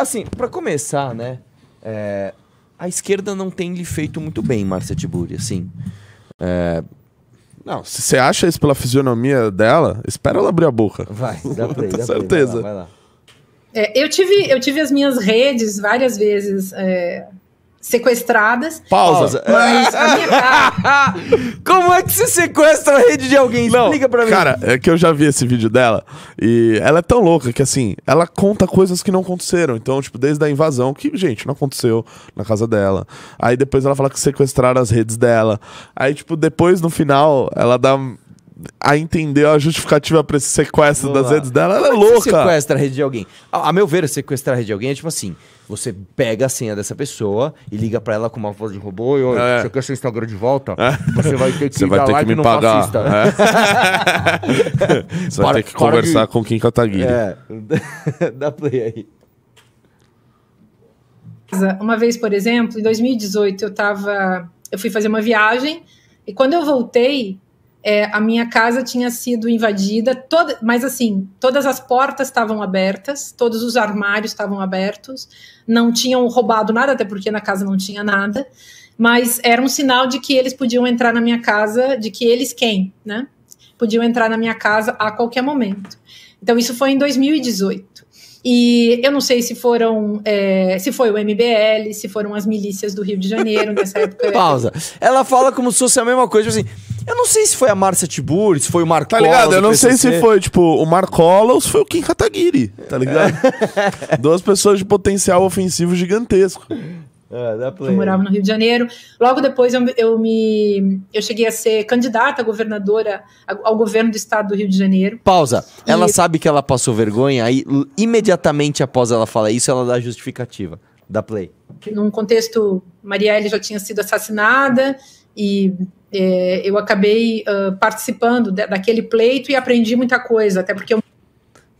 Assim, para começar, né? É, a esquerda não tem lhe feito muito bem, Márcia Tiburi, assim. É... Não, se você acha isso pela fisionomia dela, espera ela abrir a boca. Vai, dá pra ir, dá certeza. Pra ir, vai lá, vai lá. É, eu, tive, eu tive as minhas redes várias vezes é, sequestradas. Pausa. Mas a minha... Como é que se sequestra a rede de alguém? Não, Explica pra mim. Cara, é que eu já vi esse vídeo dela e ela é tão louca que assim, ela conta coisas que não aconteceram. Então, tipo, desde a invasão, que, gente, não aconteceu na casa dela. Aí depois ela fala que sequestraram as redes dela. Aí, tipo, depois no final, ela dá a entender a justificativa para esse sequestro Vou das lá. redes dela, ela é, é louca. Você sequestra a rede de alguém. A, a meu ver, sequestrar a rede de alguém é tipo assim: você pega a senha dessa pessoa e liga para ela com uma voz de robô e olha, é. você quer seu Instagram de volta? É. Você vai ter que, você vai ter que me pagar. Tá? É. você para, vai ter que conversar com quem Kataguiri. É, é. dá play aí. Uma vez, por exemplo, em 2018, eu tava. Eu fui fazer uma viagem e quando eu voltei, é, a minha casa tinha sido invadida, toda, mas assim, todas as portas estavam abertas, todos os armários estavam abertos, não tinham roubado nada, até porque na casa não tinha nada, mas era um sinal de que eles podiam entrar na minha casa, de que eles quem, né? Podiam entrar na minha casa a qualquer momento. Então, isso foi em 2018. E eu não sei se foram, é, se foi o MBL, se foram as milícias do Rio de Janeiro nessa época. Pausa. Ela fala como se fosse a mesma coisa, tipo assim, eu não sei se foi a Márcia Tibur, se foi o Marcola. Tá ligado? Eu não sei se foi, tipo, o Marcolos foi o Kim Kataguiri, tá ligado? É. Duas pessoas de potencial ofensivo gigantesco. É, eu morava no Rio de Janeiro. Logo depois eu, eu me eu cheguei a ser candidata a governadora ao governo do estado do Rio de Janeiro. Pausa. E... Ela sabe que ela passou vergonha, aí imediatamente após ela falar isso, ela dá a justificativa da Play. Num contexto, Marielle já tinha sido assassinada e é, eu acabei uh, participando de, daquele pleito e aprendi muita coisa, até porque eu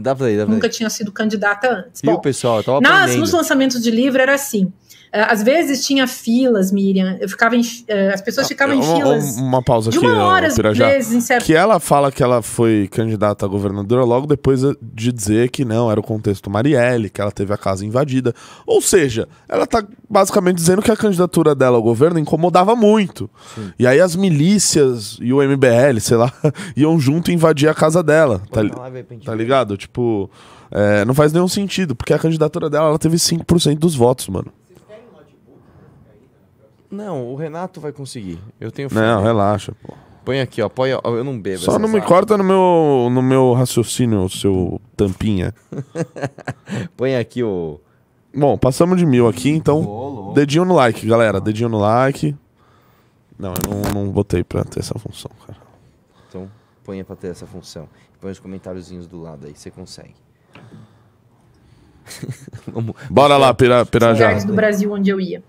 Dá dá Nunca tinha sido candidata antes. Viu, Bom, pessoal? nas, nos lançamentos de livro era assim. Eh, às vezes tinha filas, Miriam. Eu ficava em, eh, as pessoas ah, ficavam uma, em filas. Uma pausa de uma hora, às vezes, em certo... Que ela fala que ela foi candidata a governadora logo depois eh, de dizer que não, era o contexto Marielle, que ela teve a casa invadida. Ou seja, ela tá basicamente dizendo que a candidatura dela ao governo incomodava muito. Sim. E aí as milícias e o MBL, sei lá, iam junto invadir a casa dela. tá, li... tá ligado? Né? Tipo, tipo, é, não faz nenhum sentido, porque a candidatura dela ela teve 5% dos votos, mano. Não, o Renato vai conseguir. Eu tenho fé. Não, relaxa, pô. Põe aqui, ó. Põe, ó. Eu não bebo. Só não me corta no meu, no meu raciocínio, seu tampinha. põe aqui o. Bom, passamos de mil aqui, então. Bolo. Dedinho no like, galera. Dedinho no like. Não, eu não, não botei pra ter essa função, cara. Então ponha para ter essa função. Põe os comentáriozinhos do lado aí, você consegue. Bora lá, pira, Pirajá. Lugares do Brasil onde eu ia.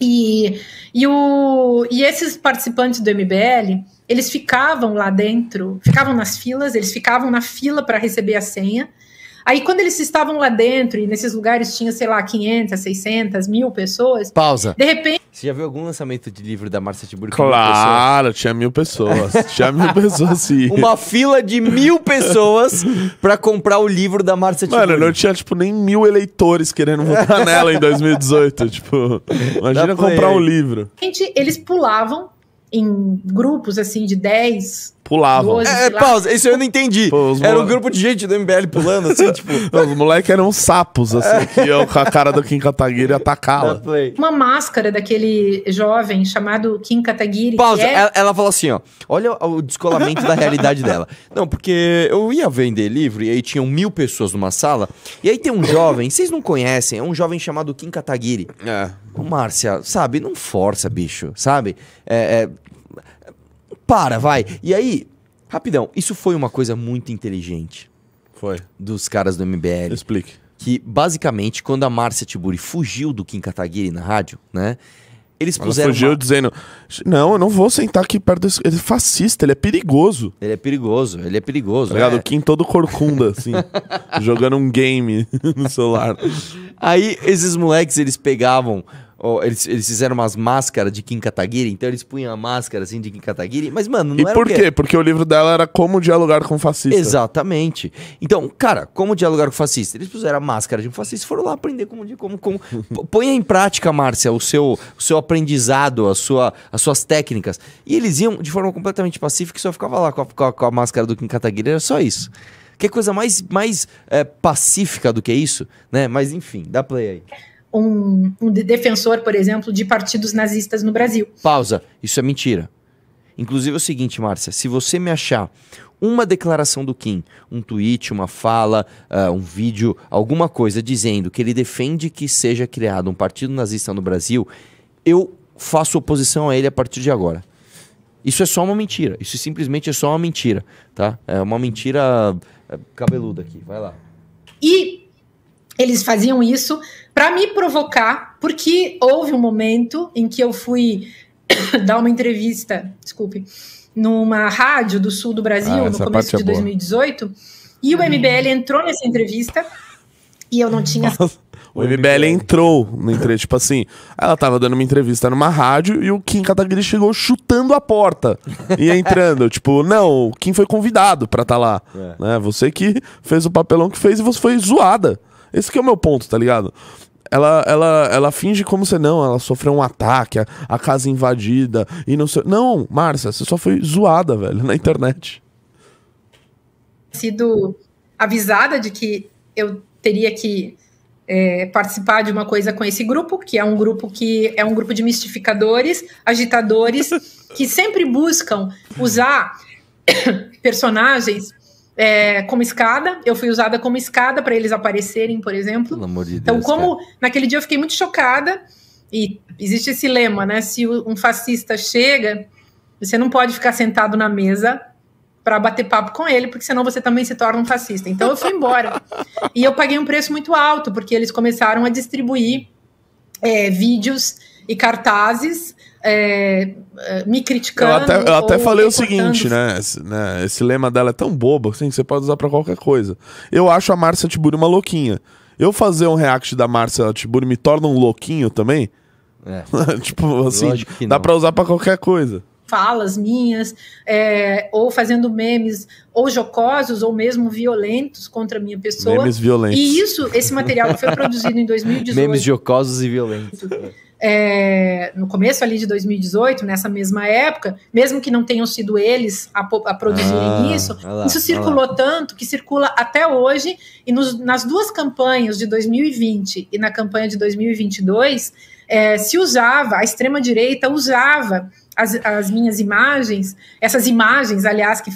E, e, o, e esses participantes do MBL, eles ficavam lá dentro, ficavam nas filas, eles ficavam na fila para receber a senha. Aí, quando eles estavam lá dentro, e nesses lugares tinha, sei lá, 500, 600, mil pessoas. Pausa. De repente. Você já viu algum lançamento de livro da Marcia Tiburcio? Claro, tinha mil pessoas. tinha mil pessoas, sim. Uma fila de mil pessoas pra comprar o livro da Marcia Tiburcio. Mano, não tinha, tipo, nem mil eleitores querendo votar nela em 2018. tipo, imagina comprar um livro. Gente, eles pulavam em grupos, assim, de 10, pulavam. É, é pausa, isso eu não entendi. Pô, era um grupo de gente do MBL pulando, assim, tipo. os moleques eram sapos, assim, é. que iam com a cara do Kim Kataguiri atacá-la. Uma máscara daquele jovem chamado Kim Kataguiri. Pausa, é... ela, ela falou assim, ó. Olha o descolamento da realidade dela. Não, porque eu ia vender livro e aí tinham mil pessoas numa sala. E aí tem um jovem, vocês não conhecem, é um jovem chamado Kim Kataguiri. É. Márcia, sabe, não força, bicho, sabe? É, é, para, vai. E aí, rapidão, isso foi uma coisa muito inteligente. Foi. Dos caras do MBL. Explique. Que basicamente, quando a Márcia Tiburi fugiu do Kim Kataguiri na rádio, né? Eles puseram. Ela fugiu uma... dizendo: Não, eu não vou sentar aqui perto desse. Ele é fascista, ele é perigoso. Ele é perigoso, ele é perigoso. Tá É. O Kim todo corcunda, assim, jogando um game no celular. Aí esses moleques, eles pegavam eles, eles fizeram umas máscaras de Kim Kataguiri, então eles punham a máscara assim de Kim Kataguiri, mas mano, não e E por quê? Porque o livro dela era Como Dialogar com Fascista. Exatamente. Então, cara, como dialogar com fascista? Eles puseram a máscara de um fascista e foram lá aprender como. como, como... Põe em prática, Márcia, o seu, o seu aprendizado, a sua, as suas técnicas. E eles iam de forma completamente pacífica e só ficava lá com a, com a, com a máscara do Kim Kataguiri, era só isso. Que coisa mais, mais é, pacífica do que isso, né? Mas enfim, dá play aí um, um defensor, por exemplo, de partidos nazistas no Brasil. Pausa. Isso é mentira. Inclusive é o seguinte, Márcia, se você me achar uma declaração do Kim, um tweet, uma fala, uh, um vídeo, alguma coisa dizendo que ele defende que seja criado um partido nazista no Brasil, eu faço oposição a ele a partir de agora. Isso é só uma mentira. Isso simplesmente é só uma mentira, tá? É uma mentira é, cabeluda aqui. Vai lá. E eles faziam isso para me provocar, porque houve um momento em que eu fui dar uma entrevista, desculpe, numa rádio do sul do Brasil, ah, no começo é de 2018, e o MBL entrou nessa entrevista e eu não tinha. O MBL entrou na entrevista. Tipo assim, ela tava dando uma entrevista numa rádio e o Kim Kataguiri chegou chutando a porta e entrando. tipo, não, o Kim foi convidado pra estar tá lá. É. Né? Você que fez o papelão que fez e você foi zoada. Esse que é o meu ponto, tá ligado? Ela, ela, ela finge como se não, ela sofreu um ataque, a, a casa invadida e não sei. Não, Márcia, você só foi zoada, velho, na internet. Sido avisada de que eu teria que é, participar de uma coisa com esse grupo, que é um grupo que é um grupo de mistificadores, agitadores, que sempre buscam usar personagens é, como escada. Eu fui usada como escada para eles aparecerem, por exemplo. Pelo amor de então, Deus, como cara. naquele dia eu fiquei muito chocada, e existe esse lema, né? Se um fascista chega, você não pode ficar sentado na mesa para bater papo com ele, porque senão você também se torna um fascista. Então eu fui embora. e eu paguei um preço muito alto, porque eles começaram a distribuir é, vídeos e cartazes é, é, me criticando. Eu até, eu até falei o seguinte, né? Esse, né? esse lema dela é tão bobo assim que você pode usar para qualquer coisa. Eu acho a Márcia Tiburi uma louquinha. Eu fazer um react da Márcia Tiburi me torna um louquinho também? É. tipo assim, dá para usar para qualquer coisa falas minhas, é, ou fazendo memes ou jocosos ou mesmo violentos contra a minha pessoa. Memes violentos. E isso, esse material que foi produzido em 2018. Memes jocosos e violentos é, no começo ali de 2018, nessa mesma época, mesmo que não tenham sido eles a, a produzirem ah, isso, lá, isso circulou tanto que circula até hoje, e nos, nas duas campanhas de 2020 e na campanha de 2022, é, se usava, a extrema-direita usava as, as minhas imagens, essas imagens, aliás, que,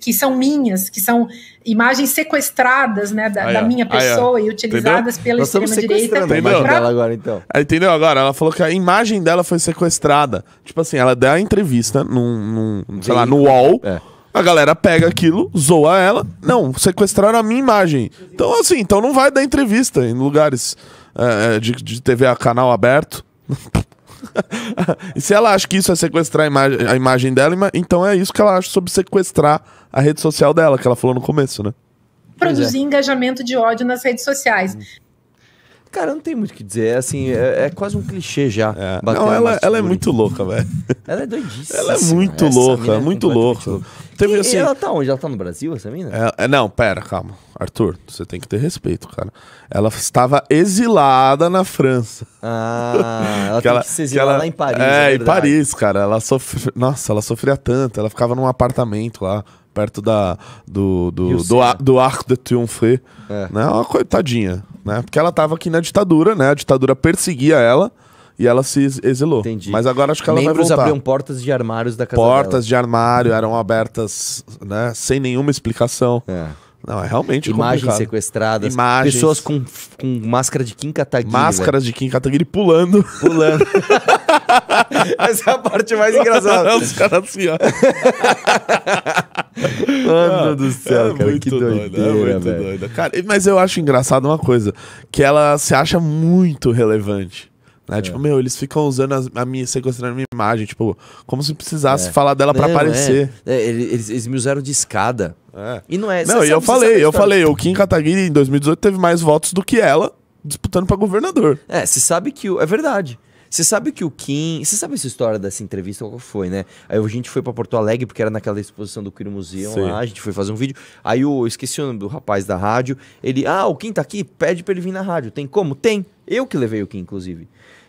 que são minhas, que são imagens sequestradas, né, da, ah, da minha pessoa ah, e utilizadas pela extrema-direita. Entendeu? Pra... Agora, então. entendeu agora? Ela falou que a imagem dela foi sequestrada. Tipo assim, ela deu a entrevista num, num sei lá, no UOL. É. A galera pega aquilo, zoa ela. Não, sequestraram a minha imagem. Então, assim, então não vai dar entrevista em lugares é, é de, de TV a canal aberto. e se ela acha que isso é sequestrar a, a imagem dela, ima então é isso que ela acha sobre sequestrar a rede social dela, que ela falou no começo, né? Produzir é. engajamento de ódio nas redes sociais. Hum. Cara, não tem muito o que dizer. É assim, é, é quase um clichê já. É. Não, ela, ela é muito louca, velho. Ela é doidíssima. Ela é muito essa louca, é muito louca. louca. assim... ela tá onde? Ela tá no Brasil, essa mina? É, não, pera, calma. Arthur, você tem que ter respeito, cara. Ela estava exilada na França. Ah, ela tem que se exilar ela, lá em Paris. É, é em Paris, cara. Ela sofre... Nossa, ela sofria tanto. Ela ficava num apartamento lá perto da, do, do, do, do, Arco de Triomphe. É. Né? Uma coitadinha né? Porque ela estava aqui na ditadura, né? A ditadura perseguia ela e ela se exilou. Entendi. Mas agora acho que ela Membros vai voltar. abriam portas de armários da casa Portas dela. de armário eram abertas, né? Sem nenhuma explicação. É. Não, é realmente Imagens complicado. sequestradas. Imagens. Pessoas com, com máscara de Kim Kataguiri. Máscaras de Kim Kataguiri pulando. Pulando. Essa é a parte mais engraçada. É, os caras assim, ó. Mano do céu, é cara. Muito que doideira, doida, é muito velho. doida. Cara, mas eu acho engraçado uma coisa. Que ela se acha muito relevante. Né? É. Tipo, meu, eles ficam usando a minha, sequestrando a minha imagem, tipo, como se precisasse é. falar dela para é. aparecer. É. eles, eles me usaram de escada. É. E não é Não, e eu falei, eu falei, o Kim Kataguiri em 2018 teve mais votos do que ela disputando para governador. É, você sabe que o. É verdade. Você sabe que o Kim. Você sabe essa história dessa entrevista? Qual foi, né? Aí a gente foi para Porto Alegre, porque era naquela exposição do Queer Museum Sim. lá, a gente foi fazer um vídeo. Aí eu esqueci o nome do rapaz da rádio. Ele, ah, o Kim tá aqui, pede pra ele vir na rádio. Tem como? Tem. Eu que levei o Kim, inclusive.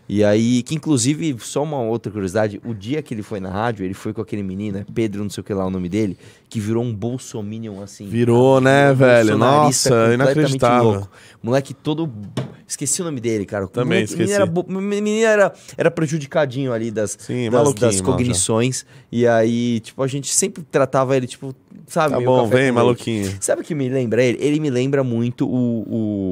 E aí, que inclusive, só uma outra curiosidade, o dia que ele foi na rádio, ele foi com aquele menino, é Pedro, não sei o que lá o nome dele, que virou um bolsominion assim. Virou, né, velho? Nossa, inacreditável. Louco. Moleque todo. Esqueci o nome dele, cara. Também moleque, esqueci. Menino, era, menino era, era prejudicadinho ali das, Sim, das, das cognições. Mal, e aí, tipo, a gente sempre tratava ele, tipo, sabe? Tá bom, vem, maluquinho. Sabe o que me lembra ele? Ele me lembra muito o...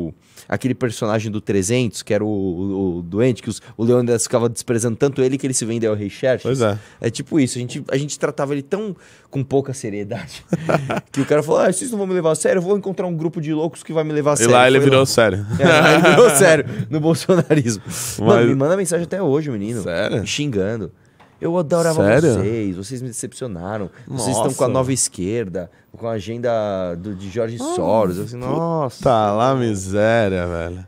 o aquele personagem do 300, que era o, o, o doente, que os, o Leônidas ficava desprezando tanto ele que ele se vendeu ao Rei Pois é. É tipo isso, a gente, a gente tratava ele tão com pouca seriedade verdade. que o cara falou: ah, vocês não vão me levar a sério, eu vou encontrar um grupo de loucos que vai me levar a sério. E lá ele Foi virou louco. sério. É, ele virou sério no bolsonarismo. Mas... Mano, me manda mensagem até hoje, menino. Sério? Me xingando. Eu adorava Sério? vocês, vocês me decepcionaram. Nossa. Vocês estão com a nova esquerda, com a agenda do, de Jorge ah, Soros. Eu nossa. Tá lá miséria, velho.